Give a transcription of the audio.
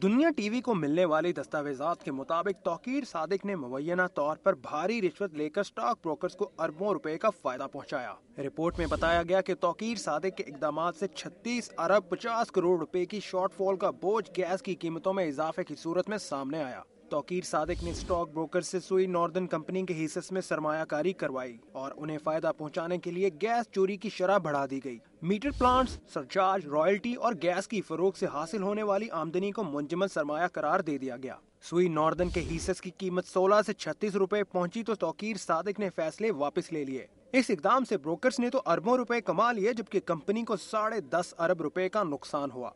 दुनिया टीवी को मिलने वाली दस्तावेजात के मुताबिक तोकीर सादिक ने मुबैना तौर पर भारी रिश्वत लेकर स्टॉक ब्रोकर्स को अरबों रुपए का फायदा पहुंचाया। रिपोर्ट में बताया गया कि तोकीर सादिक के इकदाम से 36 अरब 50 करोड़ रुपए की शॉर्टफॉल का बोझ गैस की कीमतों में इजाफे की सूरत में सामने आया तोकीर सादिक ने स्टॉक ब्रोकर से सुई नॉर्दर्न कंपनी के हिस्से में सरमायाकारी करवाई और उन्हें फायदा पहुंचाने के लिए गैस चोरी की शराह बढ़ा दी गई मीटर प्लांट्स सरचार्ज रॉयल्टी और गैस की फरोख से हासिल होने वाली आमदनी को मुंजमन सरमाया करार दे दिया गया सुई नॉर्दर्न के हिस्से की कीमत 16 से 36 रुपए पहुंची तो तोकीर सादिक ने फैसले वापस ले लिए इस इकदाम से ब्रोकर्स ने तो अरबों रुपए कमा लिए जबकि कंपनी को साढ़े दस अरब रुपए का नुकसान हुआ